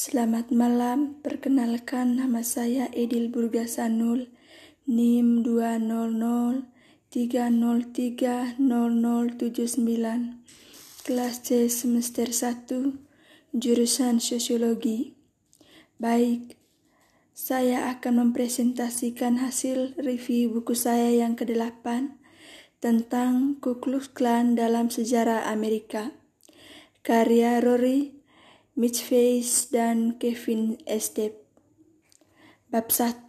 Selamat malam, perkenalkan nama saya Edil Burgasanul, NIM 200 kelas C semester 1, jurusan Sosiologi. Baik, saya akan mempresentasikan hasil review buku saya yang ke-8 tentang Ku Klux Klan dalam sejarah Amerika, karya Rory Mitch Face dan Kevin Estep. Bab 1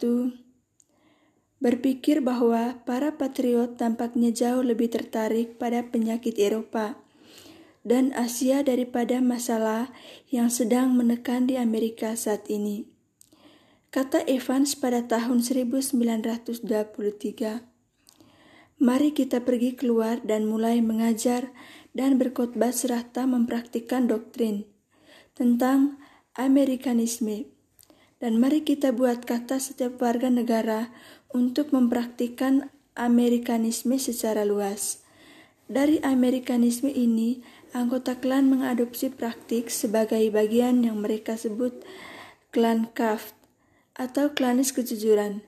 Berpikir bahwa para patriot tampaknya jauh lebih tertarik pada penyakit Eropa dan Asia daripada masalah yang sedang menekan di Amerika saat ini. Kata Evans pada tahun 1923. Mari kita pergi keluar dan mulai mengajar dan berkhotbah serta mempraktikkan doktrin tentang Amerikanisme. Dan mari kita buat kata setiap warga negara untuk mempraktikkan Amerikanisme secara luas. Dari Amerikanisme ini, anggota klan mengadopsi praktik sebagai bagian yang mereka sebut klan kaft atau klanis kejujuran.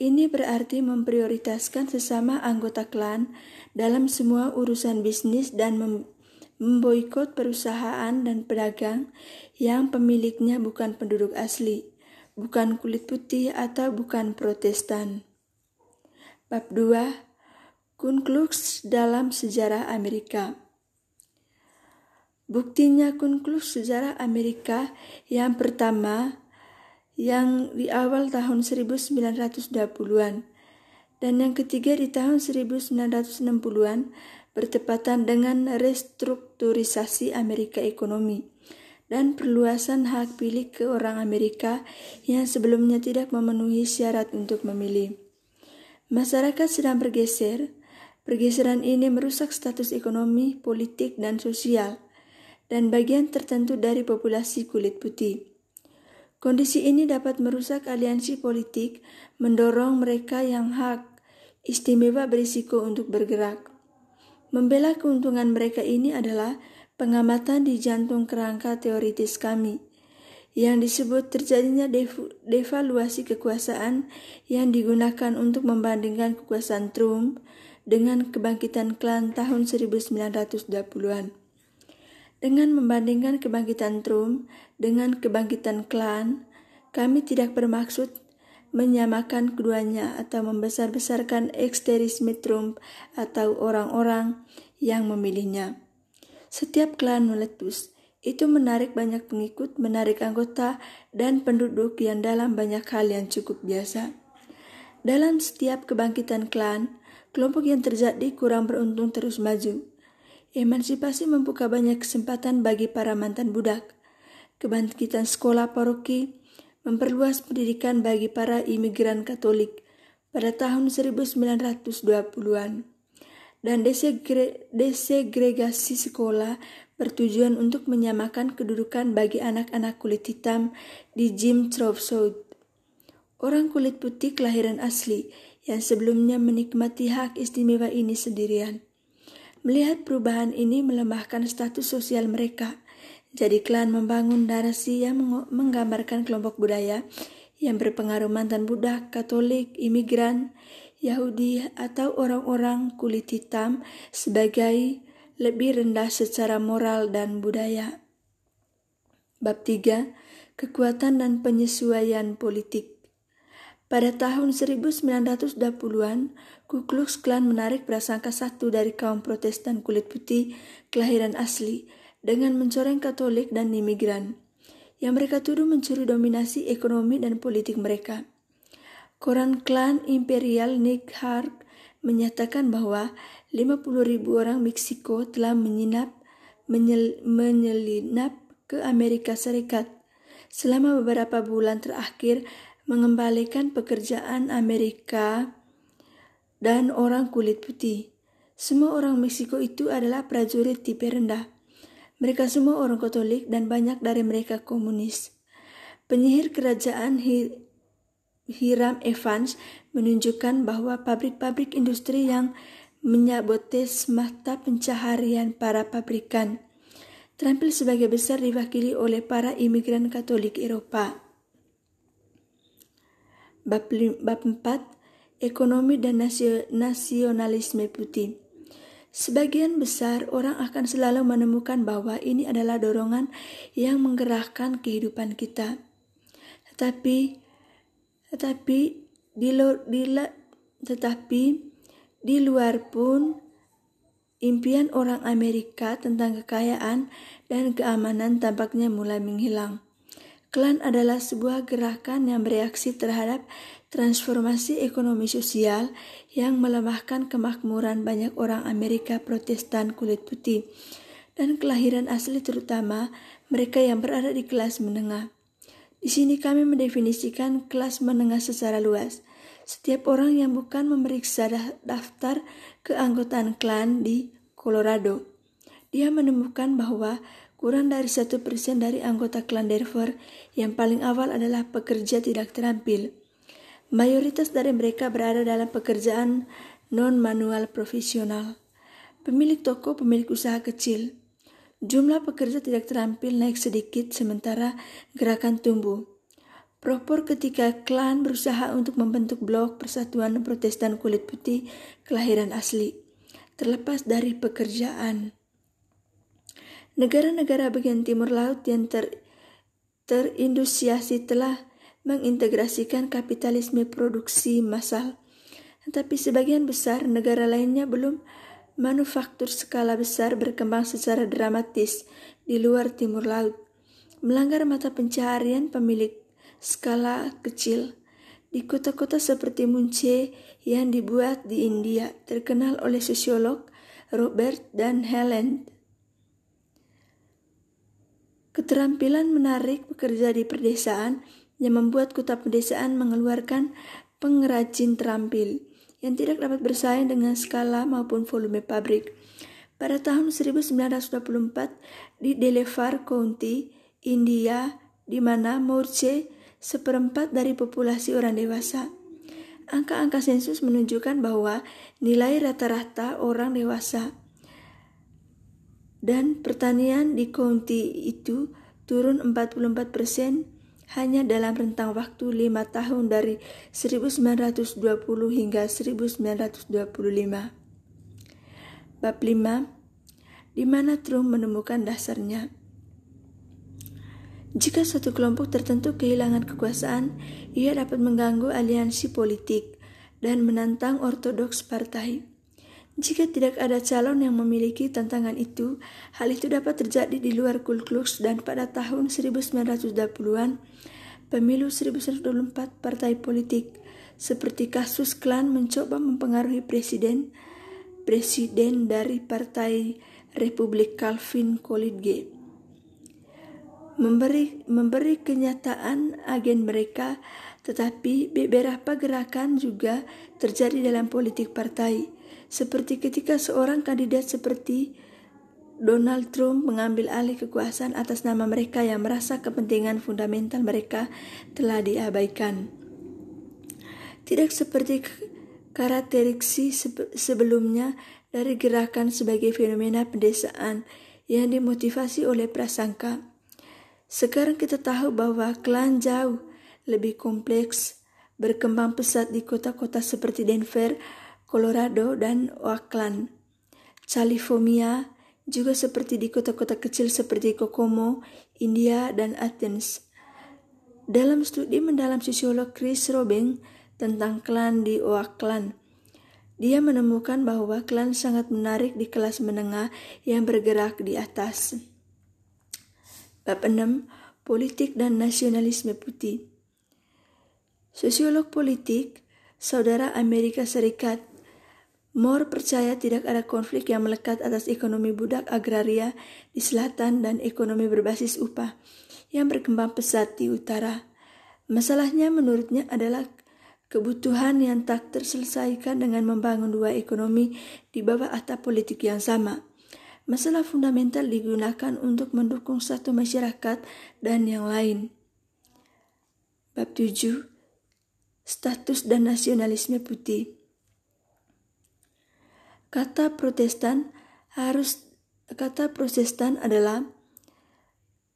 Ini berarti memprioritaskan sesama anggota klan dalam semua urusan bisnis dan memboikot perusahaan dan pedagang yang pemiliknya bukan penduduk asli, bukan kulit putih atau bukan protestan. Bab 2 Ku dalam sejarah Amerika Buktinya Ku Klux sejarah Amerika yang pertama yang di awal tahun 1920-an dan yang ketiga di tahun 1960-an bertepatan dengan restrukturisasi Amerika ekonomi dan perluasan hak pilih ke orang Amerika yang sebelumnya tidak memenuhi syarat untuk memilih. Masyarakat sedang bergeser. Pergeseran ini merusak status ekonomi, politik, dan sosial, dan bagian tertentu dari populasi kulit putih. Kondisi ini dapat merusak aliansi politik, mendorong mereka yang hak istimewa berisiko untuk bergerak. Membela keuntungan mereka ini adalah pengamatan di jantung kerangka teoritis kami, yang disebut terjadinya devaluasi kekuasaan yang digunakan untuk membandingkan kekuasaan Trump dengan kebangkitan Klan tahun 1920-an. Dengan membandingkan kebangkitan Trump dengan kebangkitan Klan, kami tidak bermaksud menyamakan keduanya atau membesar-besarkan eksteris Trump atau orang-orang yang memilihnya. Setiap klan meletus, itu menarik banyak pengikut, menarik anggota, dan penduduk yang dalam banyak hal yang cukup biasa. Dalam setiap kebangkitan klan, kelompok yang terjadi kurang beruntung terus maju. Emansipasi membuka banyak kesempatan bagi para mantan budak. Kebangkitan sekolah paroki memperluas pendidikan bagi para imigran Katolik pada tahun 1920-an dan desegre desegregasi sekolah bertujuan untuk menyamakan kedudukan bagi anak-anak kulit hitam di Jim Crow South. Orang kulit putih kelahiran asli yang sebelumnya menikmati hak istimewa ini sendirian. Melihat perubahan ini melemahkan status sosial mereka jadi klan membangun narasi yang menggambarkan kelompok budaya yang berpengaruh mantan Buddha, Katolik, imigran, Yahudi, atau orang-orang kulit hitam sebagai lebih rendah secara moral dan budaya. Bab 3. Kekuatan dan penyesuaian politik pada tahun 1920-an, Ku Klux Klan menarik prasangka satu dari kaum protestan kulit putih kelahiran asli dengan mencoreng Katolik dan imigran, yang mereka tuduh mencuri dominasi ekonomi dan politik mereka. Koran klan imperial Nick Hart menyatakan bahwa 50 ribu orang Meksiko telah menyinap menyel, menyelinap ke Amerika Serikat selama beberapa bulan terakhir mengembalikan pekerjaan Amerika dan orang kulit putih. Semua orang Meksiko itu adalah prajurit tipe rendah. Mereka semua orang Katolik dan banyak dari mereka komunis. Penyihir kerajaan Hiram Evans menunjukkan bahwa pabrik-pabrik industri yang menyabotis mata pencaharian para pabrikan terampil sebagai besar diwakili oleh para imigran Katolik Eropa. Bab 4 Ekonomi dan Nasionalisme Putih Sebagian besar orang akan selalu menemukan bahwa ini adalah dorongan yang menggerakkan kehidupan kita. Tetapi tetapi di, di tetapi di luar pun impian orang Amerika tentang kekayaan dan keamanan tampaknya mulai menghilang. Klan adalah sebuah gerakan yang bereaksi terhadap transformasi ekonomi sosial yang melemahkan kemakmuran banyak orang Amerika Protestan kulit putih dan kelahiran asli terutama mereka yang berada di kelas menengah. Di sini kami mendefinisikan kelas menengah secara luas. Setiap orang yang bukan memeriksa daftar keanggotaan klan di Colorado. Dia menemukan bahwa Kurang dari satu persen dari anggota klan Denver yang paling awal adalah pekerja tidak terampil. Mayoritas dari mereka berada dalam pekerjaan non-manual profesional. Pemilik toko, pemilik usaha kecil. Jumlah pekerja tidak terampil naik sedikit sementara gerakan tumbuh. Propor ketika klan berusaha untuk membentuk blok persatuan protestan kulit putih kelahiran asli. Terlepas dari pekerjaan. Negara-negara bagian timur laut yang ter, terindustriasi telah mengintegrasikan kapitalisme produksi massal, tetapi sebagian besar negara lainnya belum manufaktur skala besar berkembang secara dramatis di luar timur laut, melanggar mata pencaharian pemilik skala kecil. Di kota-kota seperti Munche yang dibuat di India, terkenal oleh sosiolog Robert dan Helen Keterampilan menarik bekerja di perdesaan yang membuat kota pedesaan mengeluarkan pengrajin terampil yang tidak dapat bersaing dengan skala maupun volume pabrik. Pada tahun 1924 di Delevar County, India, di mana Morce seperempat dari populasi orang dewasa. Angka-angka sensus menunjukkan bahwa nilai rata-rata orang dewasa dan pertanian di county itu turun 44 persen hanya dalam rentang waktu lima tahun dari 1920 hingga 1925. Bab 5, di mana Trump menemukan dasarnya. Jika suatu kelompok tertentu kehilangan kekuasaan, ia dapat mengganggu aliansi politik dan menantang ortodoks partai. Jika tidak ada calon yang memiliki tantangan itu, hal itu dapat terjadi di luar kulklux dan pada tahun 1920-an, pemilu 1924 partai politik seperti kasus klan mencoba mempengaruhi presiden presiden dari Partai Republik Calvin Coolidge memberi memberi kenyataan agen mereka tetapi beberapa gerakan juga terjadi dalam politik partai seperti ketika seorang kandidat seperti Donald Trump mengambil alih kekuasaan atas nama mereka yang merasa kepentingan fundamental mereka telah diabaikan. Tidak seperti karakteriksi sebelumnya dari gerakan sebagai fenomena pedesaan yang dimotivasi oleh prasangka. Sekarang kita tahu bahwa klan jauh lebih kompleks, berkembang pesat di kota-kota seperti Denver, Colorado, dan Oakland. California juga seperti di kota-kota kecil seperti Kokomo, India, dan Athens. Dalam studi mendalam sosiolog Chris Robin tentang klan di Oakland, dia menemukan bahwa klan sangat menarik di kelas menengah yang bergerak di atas. Bab 6, Politik dan Nasionalisme Putih Sosiolog politik, saudara Amerika Serikat, Moore percaya tidak ada konflik yang melekat atas ekonomi budak agraria di selatan dan ekonomi berbasis upah yang berkembang pesat di utara. Masalahnya menurutnya adalah kebutuhan yang tak terselesaikan dengan membangun dua ekonomi di bawah atap politik yang sama. Masalah fundamental digunakan untuk mendukung satu masyarakat dan yang lain. Bab 7 Status dan Nasionalisme Putih Kata Protestan harus kata Protestan adalah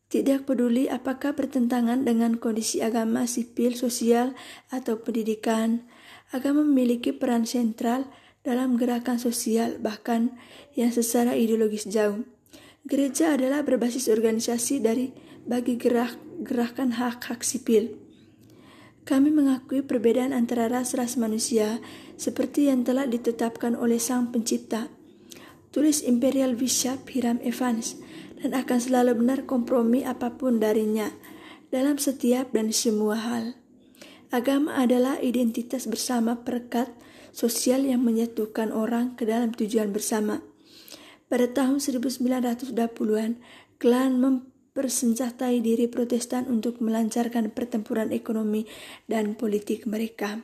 tidak peduli apakah bertentangan dengan kondisi agama, sipil, sosial, atau pendidikan. Agama memiliki peran sentral dalam gerakan sosial, bahkan yang secara ideologis jauh. Gereja adalah berbasis organisasi dari bagi gerak, gerakan hak-hak sipil. Kami mengakui perbedaan antara ras-ras manusia seperti yang telah ditetapkan oleh Sang Pencipta. Tulis Imperial Bishop Hiram Evans dan akan selalu benar kompromi apapun darinya dalam setiap dan semua hal. Agama adalah identitas bersama perekat sosial yang menyatukan orang ke dalam tujuan bersama. Pada tahun 1920-an, Klan mem bersenjatai diri Protestan untuk melancarkan pertempuran ekonomi dan politik mereka.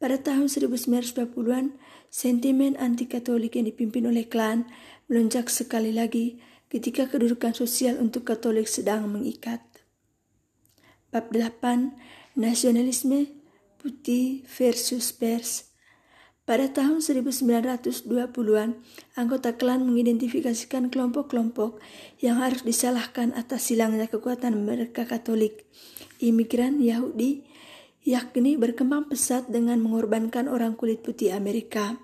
Pada tahun 1920-an, sentimen anti-Katolik yang dipimpin oleh Klan melonjak sekali lagi ketika kedudukan sosial untuk Katolik sedang mengikat. Bab 8, Nasionalisme Putih versus Pers pada tahun 1920-an, anggota klan mengidentifikasikan kelompok-kelompok yang harus disalahkan atas silangnya kekuatan mereka Katolik. Imigran Yahudi yakni berkembang pesat dengan mengorbankan orang kulit putih Amerika.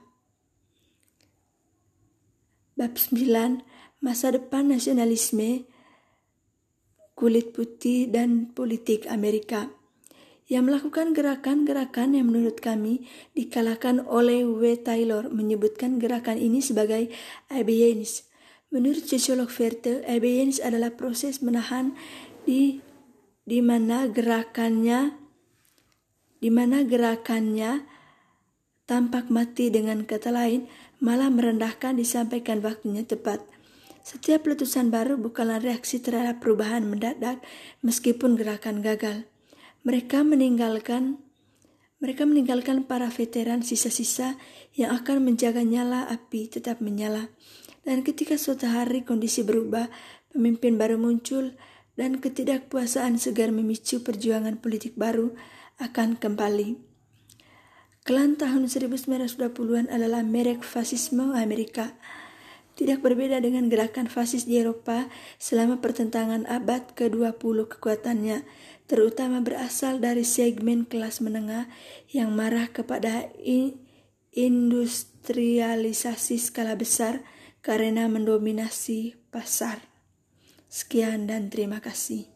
Bab 9, masa depan nasionalisme, kulit putih dan politik Amerika yang melakukan gerakan-gerakan yang menurut kami dikalahkan oleh W. Taylor menyebutkan gerakan ini sebagai abeyance. Menurut sosiolog Verte, abeyance adalah proses menahan di di mana gerakannya di mana gerakannya tampak mati dengan kata lain malah merendahkan disampaikan waktunya tepat. Setiap letusan baru bukanlah reaksi terhadap perubahan mendadak meskipun gerakan gagal. Mereka meninggalkan mereka meninggalkan para veteran sisa-sisa yang akan menjaga nyala api tetap menyala. Dan ketika suatu hari kondisi berubah, pemimpin baru muncul dan ketidakpuasaan segar memicu perjuangan politik baru akan kembali. kelan tahun 1920-an adalah merek fasisme Amerika. Tidak berbeda dengan gerakan fasis di Eropa selama pertentangan abad ke-20 kekuatannya, terutama berasal dari segmen kelas menengah yang marah kepada industrialisasi skala besar karena mendominasi pasar. Sekian dan terima kasih.